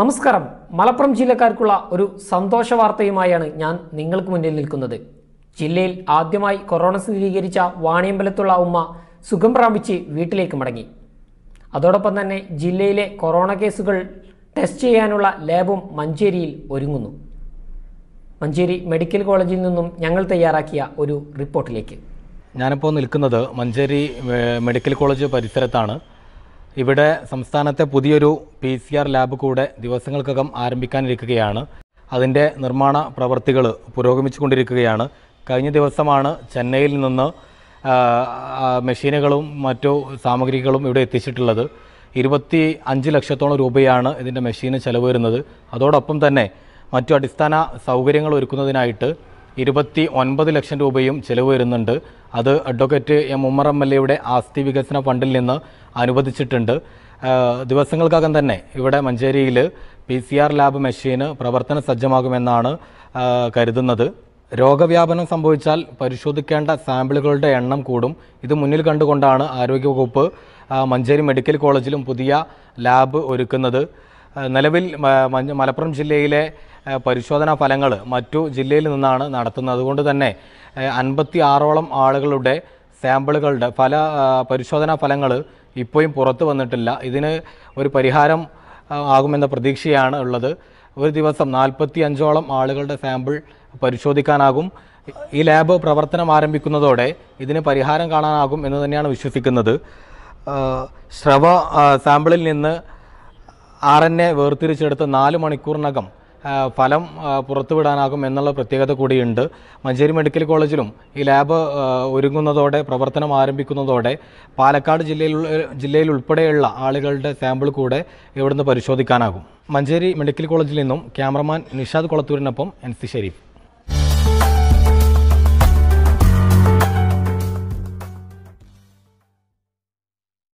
നമസ്കാരം മലപ്പുറം ജില്ലക്കാർക്കുള്ള ഒരു സന്തോഷ വാർത്തയുമായാണ് ഞാൻ നിങ്ങൾക്ക് മുന്നിൽ നിൽക്കുന്നത് ജില്ലയിൽ ആദ്യമായി കൊറോണ സ്ഥിരീകരിച്ച വാണിയമ്പലത്തുള്ള ഉമ്മ സുഖം പ്രാപിച്ച് വീട്ടിലേക്ക് മടങ്ങി അതോടൊപ്പം തന്നെ ജില്ലയിലെ കൊറോണ കേസുകൾ ടെസ്റ്റ് ചെയ്യാനുള്ള ലാബും മഞ്ചേരിയിൽ ഒരുങ്ങുന്നു മഞ്ചേരി മെഡിക്കൽ കോളേജിൽ നിന്നും ഞങ്ങൾ തയ്യാറാക്കിയ ഒരു റിപ്പോർട്ടിലേക്ക് ഞാനിപ്പോൾ നിൽക്കുന്നത് മഞ്ചേരി മെഡിക്കൽ കോളേജ് പരിസരത്താണ് ഇവിടെ സംസ്ഥാനത്തെ പുതിയൊരു പി സി ആർ ലാബ് കൂടെ ദിവസങ്ങൾക്കകം ആരംഭിക്കാനിരിക്കുകയാണ് അതിൻ്റെ നിർമ്മാണ പ്രവർത്തികൾ പുരോഗമിച്ചുകൊണ്ടിരിക്കുകയാണ് കഴിഞ്ഞ ദിവസമാണ് ചെന്നൈയിൽ നിന്ന് മെഷീനുകളും മറ്റു സാമഗ്രികളും ഇവിടെ എത്തിച്ചിട്ടുള്ളത് ഇരുപത്തി അഞ്ച് ലക്ഷത്തോളം രൂപയാണ് ഇതിൻ്റെ മെഷീന് ചെലവ് വരുന്നത് അതോടൊപ്പം തന്നെ മറ്റു അടിസ്ഥാന സൗകര്യങ്ങൾ ഒരുക്കുന്നതിനായിട്ട് ഇരുപത്തി ഒൻപത് ലക്ഷം രൂപയും ചെലവ് വരുന്നുണ്ട് അത് advocate M Ummer M L എയുടെ ആസ്തി വികസന ഫണ്ടിൽ നിന്ന് അനുവദിച്ചിട്ടുണ്ട് ദിവസങ്ങൾക്കകം തന്നെ ഇവിടെ മഞ്ചേരിയിൽ പി സി ആർ ലാബ് മെഷീന് പ്രവർത്തന സജ്ജമാകുമെന്നാണ് കരുതുന്നത് രോഗവ്യാപനം സംഭവിച്ചാൽ പരിശോധിക്കേണ്ട സാമ്പിളുകളുടെ എണ്ണം കൂടും ഇത് മുന്നിൽ കണ്ടുകൊണ്ടാണ് ആരോഗ്യവകുപ്പ് മഞ്ചേരി മെഡിക്കൽ കോളേജിലും പുതിയ ലാബ് ഒരുക്കുന്നത് നിലവിൽ മലപ്പുറം ജില്ലയിലെ പരിശോധനാ ഫലങ്ങൾ മറ്റു ജില്ലയിൽ നിന്നാണ് നടത്തുന്നത് അതുകൊണ്ട് തന്നെ അൻപത്തി ആറോളം ആളുകളുടെ സാമ്പിളുകളുടെ ഫല പരിശോധനാ ഫലങ്ങൾ ഇപ്പോഴും പുറത്തു വന്നിട്ടില്ല ഇതിന് ഒരു പരിഹാരം ആകുമെന്ന പ്രതീക്ഷയാണ് ഉള്ളത് ഒരു ദിവസം നാൽപ്പത്തി അഞ്ചോളം ആളുകളുടെ സാമ്പിൾ പരിശോധിക്കാനാകും ഈ ലാബ് പ്രവർത്തനം ആരംഭിക്കുന്നതോടെ ഇതിന് പരിഹാരം കാണാനാകും എന്ന് തന്നെയാണ് വിശ്വസിക്കുന്നത് ശ്രവ സാമ്പിളിൽ നിന്ന് ആർ എൻ എ വേർതിരിച്ചെടുത്ത് നാല് മണിക്കൂറിനകം ഫലം പുറത്തുവിടാനാകും എന്നുള്ള പ്രത്യേകത കൂടിയുണ്ട് മഞ്ചേരി മെഡിക്കൽ കോളേജിലും ഈ ലാബ് ഒരുങ്ങുന്നതോടെ പ്രവർത്തനം ആരംഭിക്കുന്നതോടെ പാലക്കാട് ജില്ലയിൽ ജില്ലയിൽ ഉൾപ്പെടെയുള്ള ആളുകളുടെ സാമ്പിൾ കൂടെ ഇവിടുന്ന് പരിശോധിക്കാനാകും മഞ്ചേരി മെഡിക്കൽ കോളേജിൽ നിന്നും ക്യാമറമാൻ നിഷാദ് കുളത്തൂരിനൊപ്പം എൻ സി ഷരീഫ്